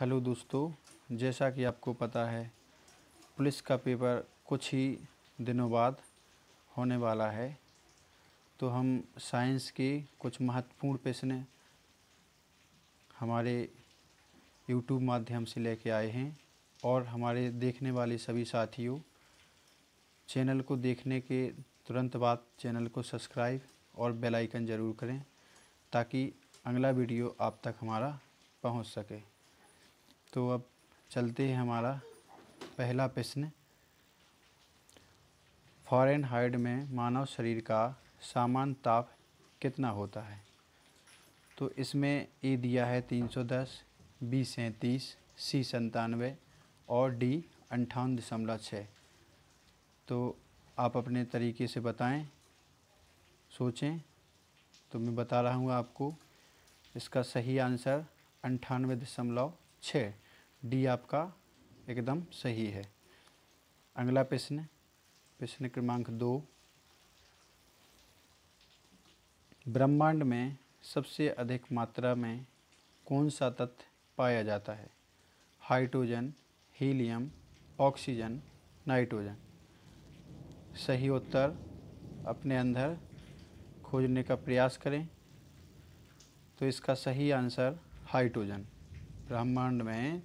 hello दोस्तों जैसा कि आपको पता है पुलिस का पेपर कुछ ही दिनों बाद होने वाला है तो हम साइंस के कुछ महत्वपूर्ण प्रश्न हमारे यूट्यूब माध्यम से लेके आए हैं और हमारे देखने वाले सभी साथियों चैनल को देखने के तुरंत बाद चैनल को सब्सक्राइब और बेल आइकन ज़रूर करें ताकि अगला वीडियो आप तक हमारा पहुंच सके तो अब चलते हैं हमारा पहला प्रश्न फॉरन हाइड में मानव शरीर का सामान्य ताप कितना होता है तो इसमें ए दिया है 310, बी सैंतीस सी संतानवे और डी अंठावन दशमलव छः तो आप अपने तरीके से बताएं सोचें तो मैं बता रहा हूँ आपको इसका सही आंसर अंठानवे दशमलव छः डी आपका एकदम सही है अगला प्रश्न प्रश्न क्रमांक दो ब्रह्मांड में सबसे अधिक मात्रा में कौन सा तत्व पाया जाता है हाइड्रोजन हीलियम ऑक्सीजन नाइट्रोजन सही उत्तर अपने अंदर खोजने का प्रयास करें तो इसका सही आंसर हाइड्रोजन ब्रह्मांड में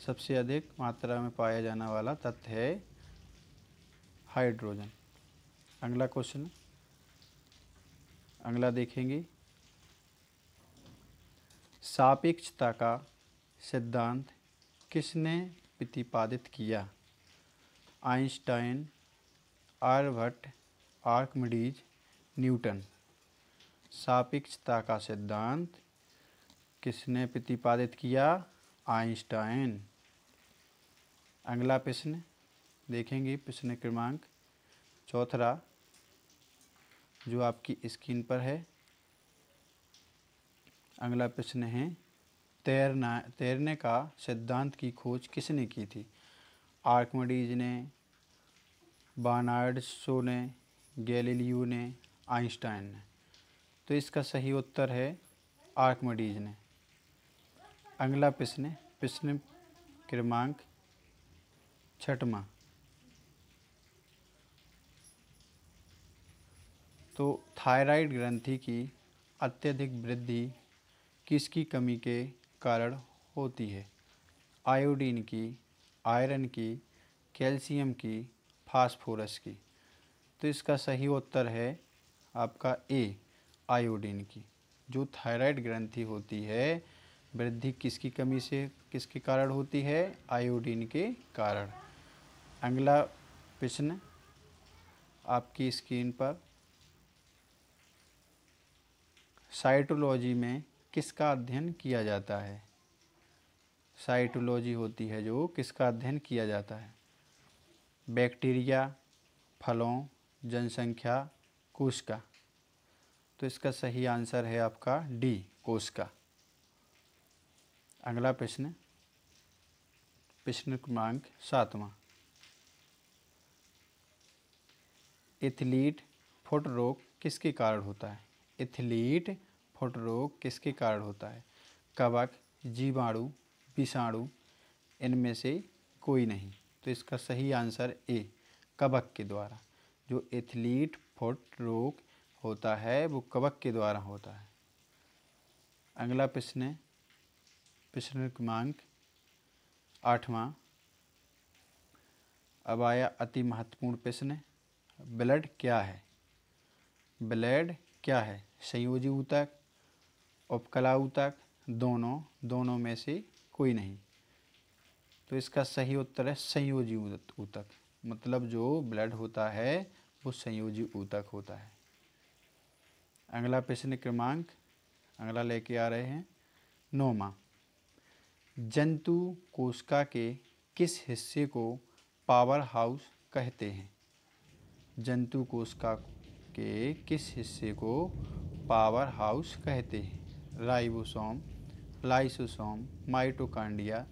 सबसे अधिक मात्रा में पाया जाने वाला तत्व है हाइड्रोजन अगला क्वेश्चन अगला देखेंगे सापेक्षता का सिद्धांत किसने प्रतिपादित किया आइंस्टाइन आर्यभट्ट आर्कमिडीज न्यूटन सापेक्षता का सिद्धांत किसने प्रतिपादित किया आइंस्टाइन अगला प्रश्न देखेंगे प्रश्न क्रमांक चौथरा जो आपकी स्क्रीन पर है अगला प्रश्न है तैरना तैरने का सिद्धांत की खोज किसने की थी आर्कमडीज ने बानार्ड शो ने गैलीलियो ने आइंस्टाइन ने तो इसका सही उत्तर है आर्कमडीज ने अगला प्रश्न प्रश्न क्रमांक छठवा तो थायराइड ग्रंथि की अत्यधिक वृद्धि किसकी कमी के कारण होती है आयोडीन की आयरन की कैल्शियम की फास्फोरस की तो इसका सही उत्तर है आपका ए आयोडीन की जो थायराइड ग्रंथि होती है वृद्धि किसकी कमी से किसके कारण होती है आयोडीन के कारण अगला प्रश्न आपकी स्क्रीन पर साइटोलॉजी में किसका अध्ययन किया जाता है साइटोलॉजी होती है जो किसका अध्ययन किया जाता है बैक्टीरिया फलों जनसंख्या कोशिका तो इसका सही आंसर है आपका डी कोशिका अगला प्रश्न प्रश्न क्रमांक सातवा एथलीट फुट रोग किसके कारण होता है एथलीट फुट रोग किसके कारण होता है कवक जीवाणु विषाणु इनमें से कोई नहीं तो इसका सही आंसर ए कवक के द्वारा जो एथलीट फुट रोग होता है वो कवक के द्वारा होता है अगला प्रश्न है प्रश्न क्रमांक आठवां अब आया अति महत्वपूर्ण प्रश्न ब्लड क्या है ब्लड क्या है संयोजी ऊतक उपकला ऊतक दोनों दोनों में से कोई नहीं तो इसका सही उत्तर है संयोजी ऊतक मतलब जो ब्लड होता है वो संयोजी ऊतक होता है अगला प्रश्न क्रमांक अगला लेके आ रहे हैं नौमा जंतु कोशिका के किस हिस्से को पावर हाउस कहते हैं जंतु कोशिका के किस हिस्से को पावर हाउस कहते हैं राइबोसोम लाइसोसोम माइटोकांडिया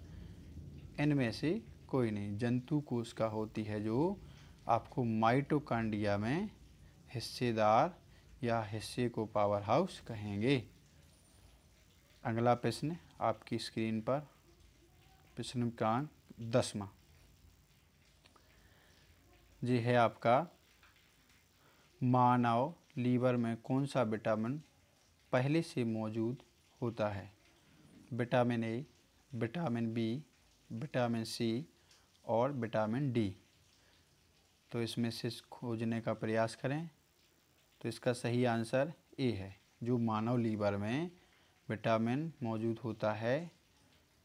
इनमें से कोई नहीं जंतु कोशिका होती है जो आपको माइटोकांडिया में हिस्सेदार या हिस्से को पावर हाउस कहेंगे अगला प्रश्न आपकी स्क्रीन पर प्रश्न का दसवा ये है आपका मानव लीवर में कौन सा विटामिन पहले से मौजूद होता है vitamin A vitamin B vitamin C और विटामिन डी तो इसमें से खोजने का प्रयास करें तो इसका सही आंसर ए है जो मानव लीवर में विटामिन मौजूद होता है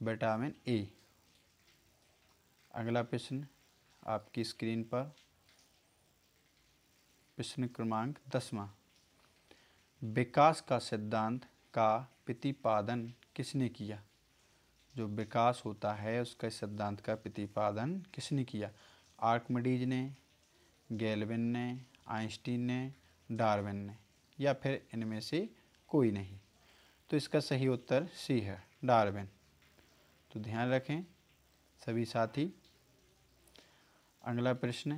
विटामिन ए अगला प्रश्न आपकी स्क्रीन पर प्रश्न क्रमांक दसवा विकास का सिद्धांत का प्रतिपादन किसने किया जो विकास होता है उसके सिद्धांत का प्रतिपादन किसने किया आर्कमडीज ने गैलविन ने आइंस्टीन ने डार्विन ने या फिर इनमें से कोई नहीं तो इसका सही उत्तर सी है डार्विन तो ध्यान रखें सभी साथी अगला प्रश्न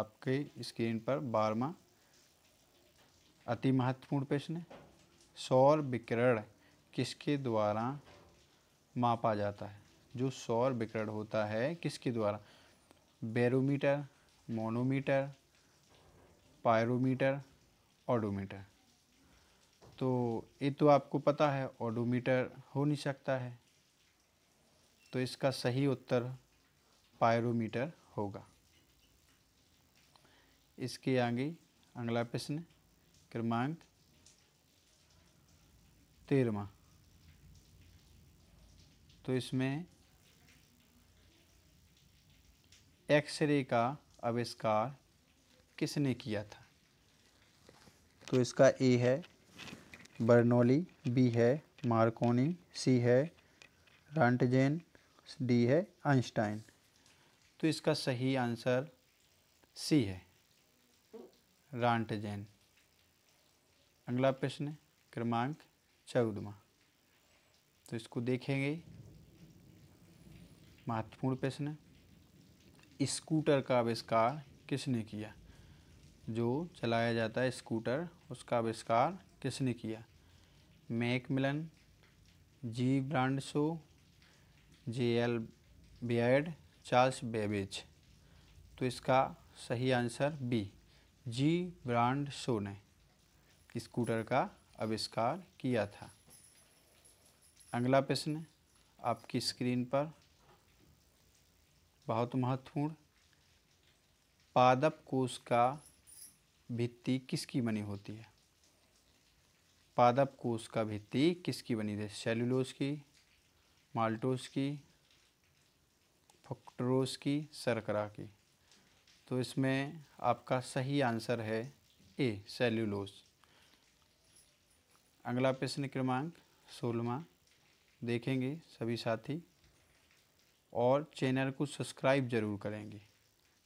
आपके स्क्रीन पर बारवा अति महत्वपूर्ण प्रश्न सौर विकिरण किसके द्वारा मापा जाता है जो सौर विकिरण होता है किसके द्वारा बैरोमीटर मोनोमीटर पायरोमीटर ऑडोमीटर तो ये तो आपको पता है ऑडोमीटर हो नहीं सकता है तो इसका सही उत्तर पायरोमीटर होगा इसके आगे अगला प्रश्न क्रमांक तेरवा तो इसमें एक्सरे का आविष्कार किसने किया था तो इसका ए है बर्नौली बी है मार्कोनी सी है रांटजेन डी है आइंस्टाइन तो इसका सही आंसर सी है रांट जैन अगला प्रश्न है क्रमांक चौदवा तो इसको देखेंगे महत्वपूर्ण प्रश्न स्कूटर का आविष्कार किसने किया जो चलाया जाता है स्कूटर उसका आविष्कार किसने किया Macmillan G Bernard Shaw J L Baird Charles Babbage तो इसका सही answer B G Bernard Shaw ने स्कूटर का आविष्कार किया था अगला प्रश्न आपकी स्क्रीन पर बहुत महत्वपूर्ण पादप कोश का भित्ति किसकी बनी होती है पादप कोश का भित्ति किसकी बनी है सेलुलोस की माल्टोज की लैक्ट्रोज की शर्करा की तो इसमें आपका सही आंसर है ए सेल्यूलोज अगला प्रश्न क्रमांक सोलवा देखेंगे सभी साथी और चैनल को सब्सक्राइब जरूर करेंगे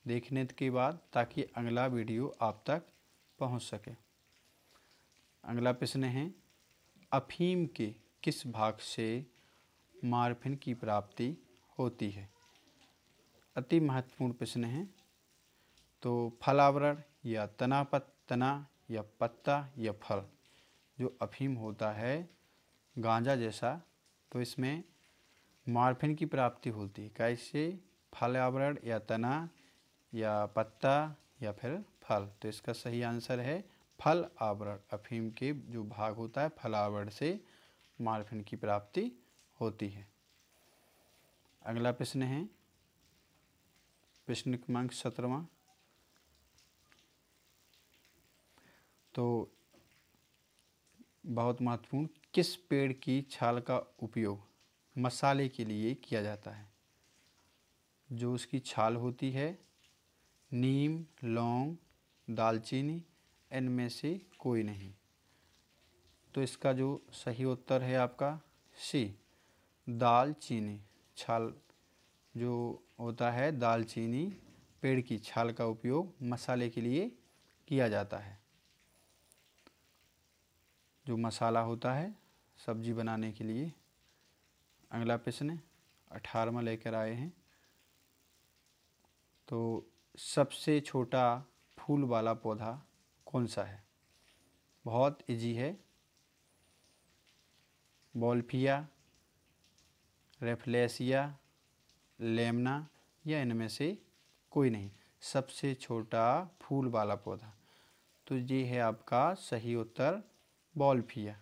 देखने के बाद ताकि अगला वीडियो आप तक पहुंच सके अगला प्रश्न है अफीम के किस भाग से मार्फिन की प्राप्ति होती है अति महत्वपूर्ण प्रश्न है तो फलावरण या तना पत तना या पत्ता या फल जो अफीम होता है गांजा जैसा तो इसमें मार्फिन की प्राप्ति होती है कैसे फलावरण या तना या पत्ता या फिर फल तो इसका सही आंसर है फल आवरण अफीम के जो भाग होता है फलावरण से मार्फिन की प्राप्ति होती है अगला प्रश्न है प्रश्न क्रमांक सत्रहवा तो बहुत महत्वपूर्ण किस पेड़ की छाल का उपयोग मसाले के लिए किया जाता है जो उसकी छाल होती है नीम लौंग दालचीनी इनमें से कोई नहीं तो इसका जो सही उत्तर है आपका सी दालचीनी छाल जो होता है दालचीनी पेड़ की छाल का उपयोग मसाले के लिए किया जाता है जो मसाला होता है सब्जी बनाने के लिए अगला प्रश्न अठारवा लेकर आए हैं तो सबसे छोटा फूल वाला पौधा कौन सा है बहुत इजी है बॉल्फिया रेफलेसिया लेमना या इनमें से कोई नहीं सबसे छोटा फूल वाला पौधा तो ये है आपका सही उत्तर बॉल्फिया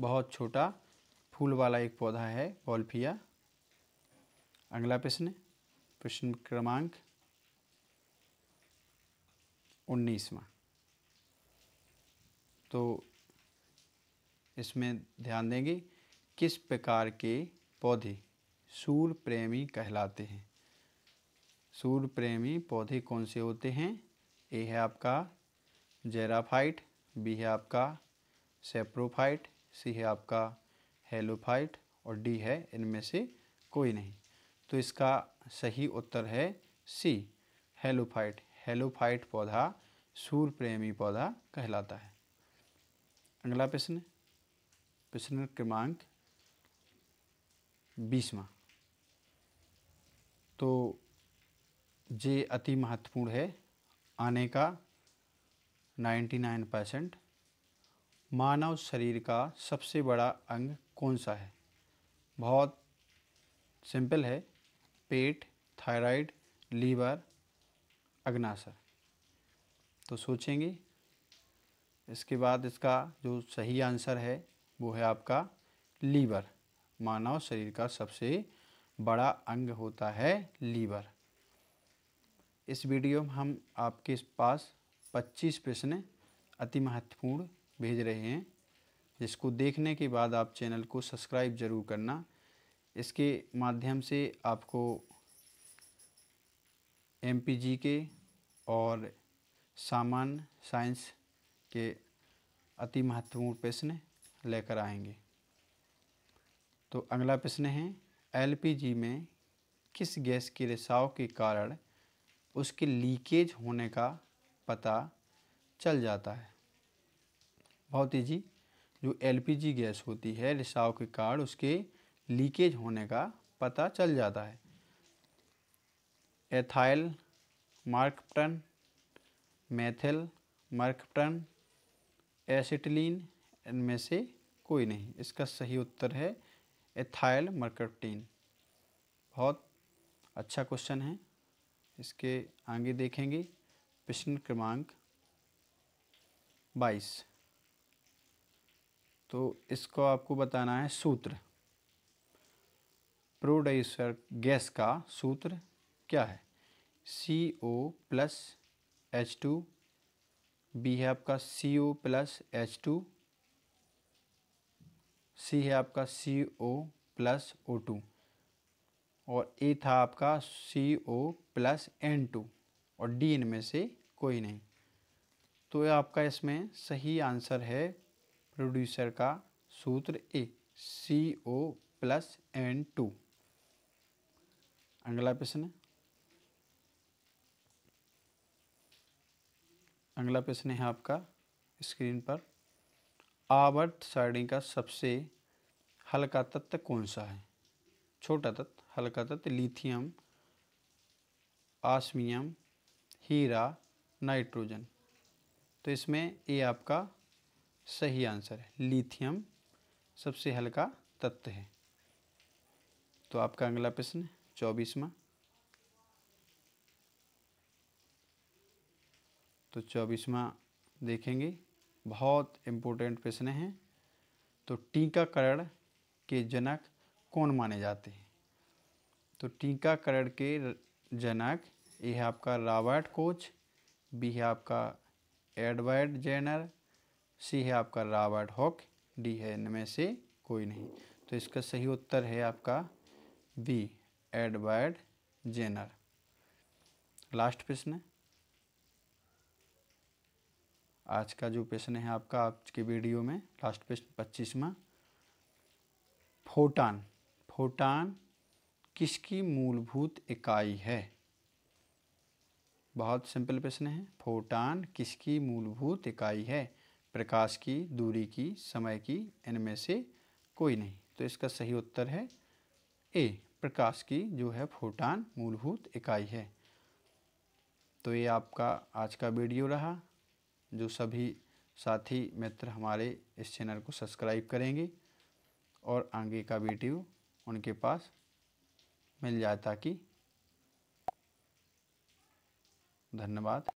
बहुत छोटा फूल वाला एक पौधा है बॉल्फिया अगला प्रश्न प्रश्न क्रमांक उन्नीसवा तो इसमें ध्यान देंगे किस प्रकार के पौधे सूर प्रेमी कहलाते हैं सूर प्रेमी पौधे कौन से होते हैं ए है आपका जेराफाइट बी है आपका सेप्रोफाइट सी है आपका हेलोफाइट और डी है इनमें से कोई नहीं तो इसका सही उत्तर है सी हेलोफाइट हेलोफाइट पौधा सूर प्रेमी पौधा कहलाता है अगला प्रश्न प्रश्न क्रमांक बीसवा तो ये अति महत्वपूर्ण है आने का 99 परसेंट मानव शरीर का सबसे बड़ा अंग कौन सा है बहुत सिंपल है पेट थायराइड लीवर अग्नाशय तो सोचेंगे इसके बाद इसका जो सही आंसर है वो है आपका लीवर मानव शरीर का सबसे बड़ा अंग होता है लीवर इस वीडियो में हम आपके पास 25 प्रश्न अति महत्वपूर्ण भेज रहे हैं जिसको देखने के बाद आप चैनल को सब्सक्राइब ज़रूर करना इसके माध्यम से आपको एम के और सामान्य साइंस के अति महत्वपूर्ण प्रश्न लेकर आएंगे तो अगला प्रश्न है एलपीजी में किस गैस के रिसाव के कारण उसके लीकेज होने का पता चल जाता है बहुत ही जी जो एलपीजी गैस होती है रिसाव के कारण उसके लीकेज होने का पता चल जाता है ethyl mercaptan methyl mercaptan acetylene इनमें से कोई नहीं इसका सही उत्तर है एथाइल मर्कटीन बहुत अच्छा क्वेश्चन है इसके आगे देखेंगे प्रश्न क्रमांक 22 तो इसको आपको बताना है सूत्र प्रोड्यूसर गैस का सूत्र क्या है C O plus H two B है आपका C O plus H two C है आपका C O plus O two और ए था आपका C O plus N two और डी इनमें से कोई नहीं तो आपका इसमें सही आंसर है प्रोड्यूसर का सूत्र A C O plus N two अगला प्रश्न अगला प्रश्न है आपका स्क्रीन पर आवर्त सारणी का सबसे हल्का तत्व कौन सा है छोटा तत्व हल्का तत्व लिथियम आसमियम हीरा नाइट्रोजन तो इसमें ये आपका सही आंसर है लिथियम सबसे हल्का तत्व है तो आपका अगला प्रश्न चौबीसवा तो चौबीसवा देखेंगे बहुत इम्पोर्टेंट प्रश्न हैं तो टीकाकरण के जनक कौन माने जाते हैं तो टीकाकरण के जनक ये है आपका रॉबर्ट कोच बी है आपका एडवर्ड जेनर सी है आपका रॉबर्ट हॉक डी है इनमें से कोई नहीं तो इसका सही उत्तर है आपका बी एडवर्ड जेनर लास्ट प्रश्न आज का जो प्रश्न है आपका आज के वीडियो में लास्ट प्रश्न पच्चीसवा फोटान फोटान किसकी मूलभूत इकाई है बहुत सिंपल प्रश्न है फोटान किसकी मूलभूत इकाई है प्रकाश की दूरी की समय की इनमें से कोई नहीं तो इसका सही उत्तर है ए प्रकाश की जो है फोटान मूलभूत इकाई है तो ये आपका आज का वीडियो रहा जो सभी साथी मित्र हमारे इस चैनल को सब्सक्राइब करेंगे और आगे का वीडियो उनके पास मिल जाए ताकि धन्यवाद